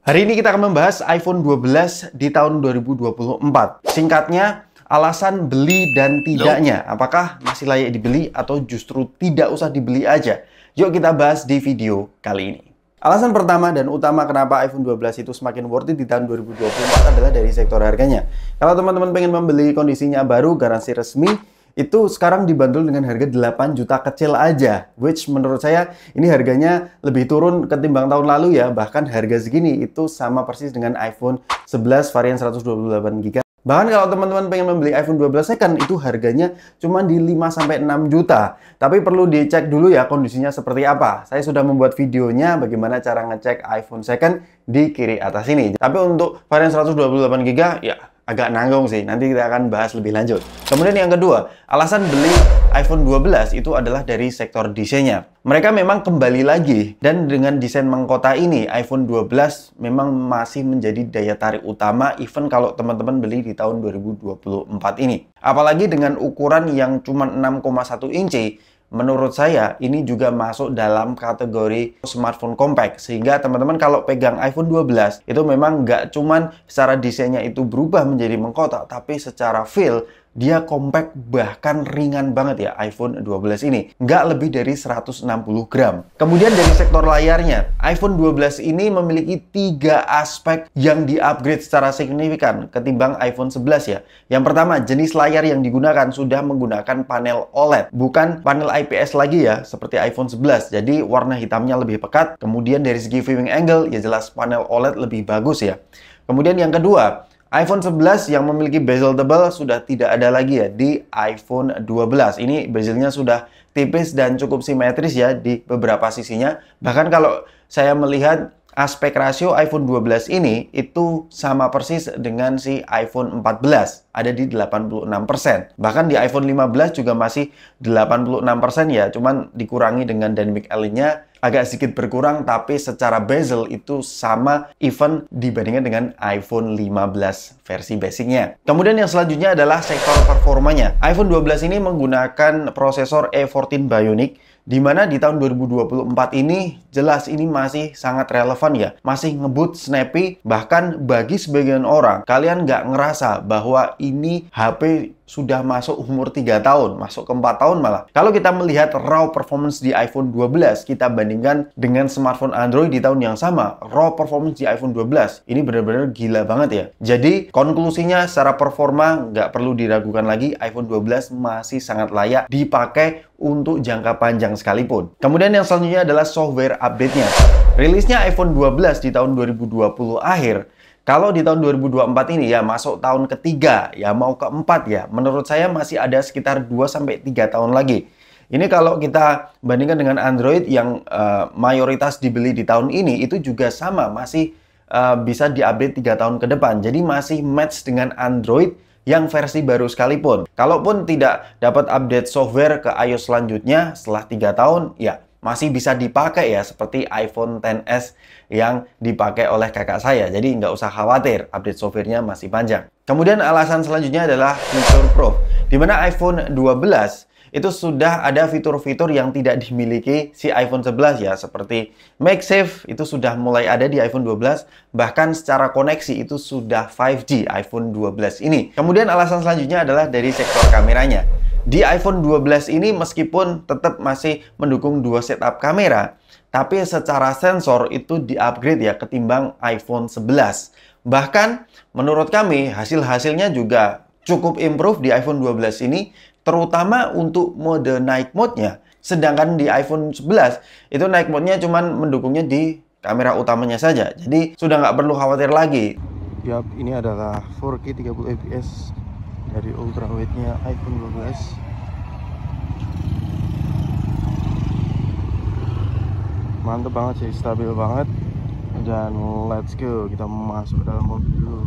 Hari ini kita akan membahas iPhone 12 di tahun 2024. Singkatnya, alasan beli dan tidaknya. Apakah masih layak dibeli atau justru tidak usah dibeli aja? Yuk kita bahas di video kali ini. Alasan pertama dan utama kenapa iPhone 12 itu semakin worth it di tahun 2024 adalah dari sektor harganya. Kalau teman-teman pengen membeli kondisinya baru, garansi resmi, itu sekarang dibandul dengan harga 8 juta kecil aja which menurut saya ini harganya lebih turun ketimbang tahun lalu ya bahkan harga segini itu sama persis dengan iPhone 11 varian 128GB Bahkan kalau teman-teman pengen membeli iPhone 12 second kan itu harganya cuma di 5 6 juta. Tapi perlu dicek dulu ya kondisinya seperti apa. Saya sudah membuat videonya bagaimana cara ngecek iPhone second di kiri atas ini. Tapi untuk varian 128 GB ya agak nanggung sih. Nanti kita akan bahas lebih lanjut. Kemudian yang kedua, alasan beli iPhone 12 itu adalah dari sektor desainnya. Mereka memang kembali lagi dan dengan desain mengkota ini iPhone 12 memang masih menjadi daya tarik utama even kalau teman-teman beli di tahun 2024 ini. Apalagi dengan ukuran yang cuma 6,1 inci menurut saya ini juga masuk dalam kategori smartphone compact sehingga teman-teman kalau pegang iPhone 12 itu memang nggak cuman secara desainnya itu berubah menjadi mengkotak tapi secara feel dia compact bahkan ringan banget ya iPhone 12 ini. Nggak lebih dari 160 gram. Kemudian dari sektor layarnya, iPhone 12 ini memiliki tiga aspek yang di-upgrade secara signifikan ketimbang iPhone 11 ya. Yang pertama, jenis layar yang digunakan sudah menggunakan panel OLED, bukan panel IPS lagi ya, seperti iPhone 11. Jadi warna hitamnya lebih pekat. Kemudian dari segi viewing angle, ya jelas panel OLED lebih bagus ya. Kemudian yang kedua, iPhone 11 yang memiliki bezel tebal sudah tidak ada lagi ya di iPhone 12. Ini bezelnya sudah tipis dan cukup simetris ya di beberapa sisinya. Bahkan kalau saya melihat aspek rasio iPhone 12 ini itu sama persis dengan si iPhone 14, ada di 86%. Bahkan di iPhone 15 juga masih 86% ya, cuman dikurangi dengan dynamic L-nya agak sedikit berkurang tapi secara bezel itu sama even dibandingkan dengan iPhone 15 versi basicnya. Kemudian yang selanjutnya adalah sektor performanya. iPhone 12 ini menggunakan prosesor A14 e Bionic di mana di tahun 2024 ini jelas ini masih sangat relevan ya. Masih ngebut, snappy, bahkan bagi sebagian orang kalian nggak ngerasa bahwa ini HP sudah masuk umur 3 tahun, masuk ke 4 tahun malah. Kalau kita melihat raw performance di iPhone 12, kita bandingkan dengan smartphone Android di tahun yang sama, raw performance di iPhone 12, ini benar-benar gila banget ya. Jadi, konklusinya secara performa nggak perlu diragukan lagi, iPhone 12 masih sangat layak dipakai untuk jangka panjang sekalipun. Kemudian yang selanjutnya adalah software update-nya. Rilisnya iPhone 12 di tahun 2020 akhir, kalau di tahun 2024 ini ya masuk tahun ketiga, ya mau keempat ya, menurut saya masih ada sekitar 2-3 tahun lagi. Ini kalau kita bandingkan dengan Android yang uh, mayoritas dibeli di tahun ini, itu juga sama, masih uh, bisa diupdate 3 tahun ke depan. Jadi masih match dengan Android yang versi baru sekalipun. Kalaupun tidak dapat update software ke iOS selanjutnya setelah tiga tahun, ya masih bisa dipakai ya seperti iPhone XS yang dipakai oleh kakak saya jadi nggak usah khawatir update softwarenya masih panjang kemudian alasan selanjutnya adalah fitur proof di mana iPhone 12 itu sudah ada fitur-fitur yang tidak dimiliki si iPhone 11 ya seperti MagSafe itu sudah mulai ada di iPhone 12 bahkan secara koneksi itu sudah 5G iPhone 12 ini. Kemudian alasan selanjutnya adalah dari sektor kameranya. Di iPhone 12 ini meskipun tetap masih mendukung dua setup kamera, tapi secara sensor itu di-upgrade ya ketimbang iPhone 11. Bahkan menurut kami hasil-hasilnya juga cukup improve di iPhone 12 ini terutama untuk mode night mode-nya. Sedangkan di iPhone 11 itu night mode-nya cuman mendukungnya di kamera utamanya saja. Jadi sudah nggak perlu khawatir lagi. Yap, ini adalah 4K 30 fps dari ultra nya iPhone 12. Mantep banget sih, stabil banget. Dan let's go, kita masuk dalam mobil dulu.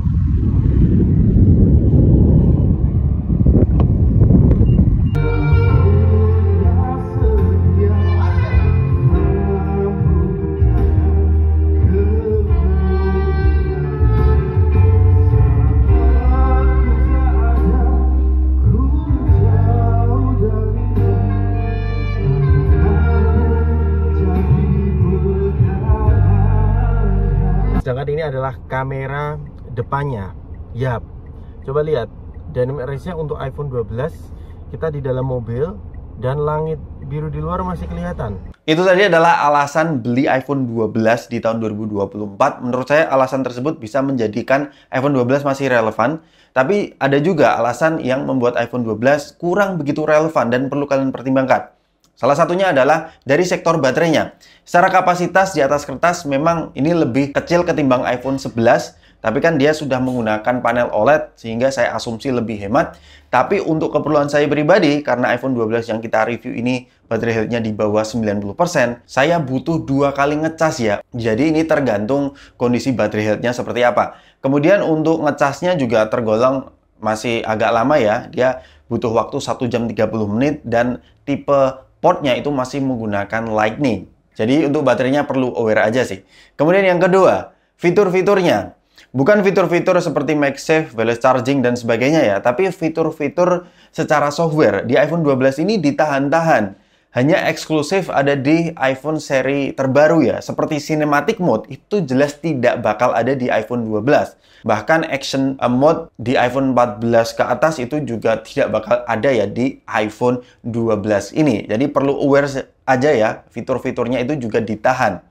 adalah kamera depannya. Yap. Coba lihat dynamic range-nya untuk iPhone 12 kita di dalam mobil dan langit biru di luar masih kelihatan. Itu tadi adalah alasan beli iPhone 12 di tahun 2024. Menurut saya alasan tersebut bisa menjadikan iPhone 12 masih relevan. Tapi ada juga alasan yang membuat iPhone 12 kurang begitu relevan dan perlu kalian pertimbangkan. Salah satunya adalah dari sektor baterainya. Secara kapasitas di atas kertas memang ini lebih kecil ketimbang iPhone 11, tapi kan dia sudah menggunakan panel OLED sehingga saya asumsi lebih hemat. Tapi untuk keperluan saya pribadi karena iPhone 12 yang kita review ini baterai health di bawah 90%, saya butuh dua kali ngecas ya. Jadi ini tergantung kondisi baterai health seperti apa. Kemudian untuk ngecasnya juga tergolong masih agak lama ya. Dia butuh waktu 1 jam 30 menit dan tipe portnya itu masih menggunakan Lightning. Jadi untuk baterainya perlu aware aja sih. Kemudian yang kedua, fitur-fiturnya. Bukan fitur-fitur seperti MagSafe, wireless charging, dan sebagainya ya, tapi fitur-fitur secara software di iPhone 12 ini ditahan-tahan hanya eksklusif ada di iPhone seri terbaru ya. Seperti cinematic mode itu jelas tidak bakal ada di iPhone 12. Bahkan action eh, mode di iPhone 14 ke atas itu juga tidak bakal ada ya di iPhone 12 ini. Jadi perlu aware aja ya, fitur-fiturnya itu juga ditahan.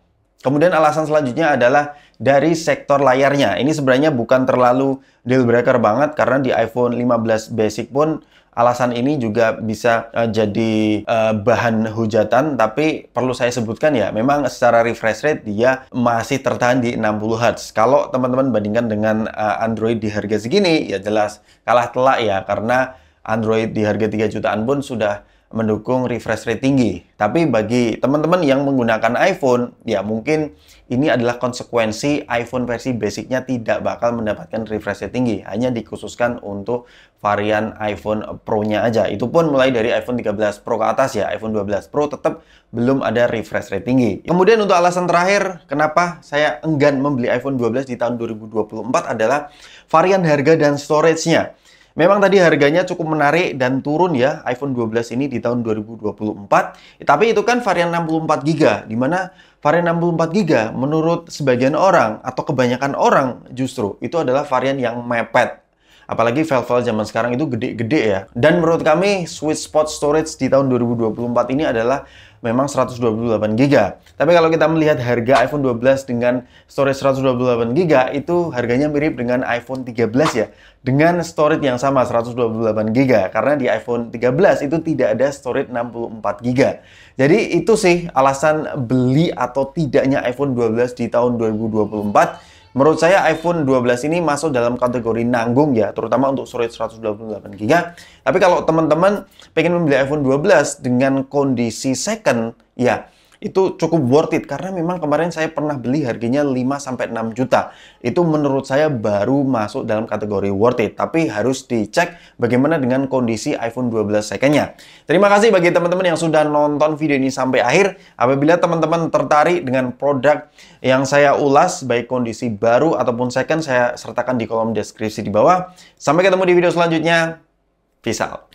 Kemudian alasan selanjutnya adalah dari sektor layarnya. Ini sebenarnya bukan terlalu deal breaker banget karena di iPhone 15 basic pun Alasan ini juga bisa uh, jadi uh, bahan hujatan, tapi perlu saya sebutkan ya, memang secara refresh rate dia masih tertahan di 60 Hz. Kalau teman-teman bandingkan dengan uh, Android di harga segini, ya jelas kalah telak ya, karena Android di harga 3 jutaan pun sudah mendukung refresh rate tinggi. Tapi bagi teman-teman yang menggunakan iPhone, ya mungkin ini adalah konsekuensi iPhone versi basicnya tidak bakal mendapatkan refresh rate tinggi. Hanya dikhususkan untuk varian iPhone Pro-nya aja. Itu pun mulai dari iPhone 13 Pro ke atas ya, iPhone 12 Pro tetap belum ada refresh rate tinggi. Kemudian untuk alasan terakhir, kenapa saya enggan membeli iPhone 12 di tahun 2024 adalah varian harga dan storage-nya. Memang tadi harganya cukup menarik dan turun ya iPhone 12 ini di tahun 2024. Tapi itu kan varian 64GB, di mana varian 64GB menurut sebagian orang atau kebanyakan orang justru itu adalah varian yang mepet. Apalagi file-file zaman sekarang itu gede-gede ya. Dan menurut kami sweet spot storage di tahun 2024 ini adalah memang 128 GB. Tapi kalau kita melihat harga iPhone 12 dengan storage 128 GB itu harganya mirip dengan iPhone 13 ya. Dengan storage yang sama 128 GB karena di iPhone 13 itu tidak ada storage 64 GB. Jadi itu sih alasan beli atau tidaknya iPhone 12 di tahun 2024 Menurut saya iPhone 12 ini masuk dalam kategori nanggung ya, terutama untuk storage 128GB. Tapi kalau teman-teman pengen membeli iPhone 12 dengan kondisi second, ya itu cukup worth it karena memang kemarin saya pernah beli harganya 5 sampai 6 juta. Itu menurut saya baru masuk dalam kategori worth it, tapi harus dicek bagaimana dengan kondisi iPhone 12 secondnya. Terima kasih bagi teman-teman yang sudah nonton video ini sampai akhir. Apabila teman-teman tertarik dengan produk yang saya ulas baik kondisi baru ataupun second saya sertakan di kolom deskripsi di bawah. Sampai ketemu di video selanjutnya. Peace out.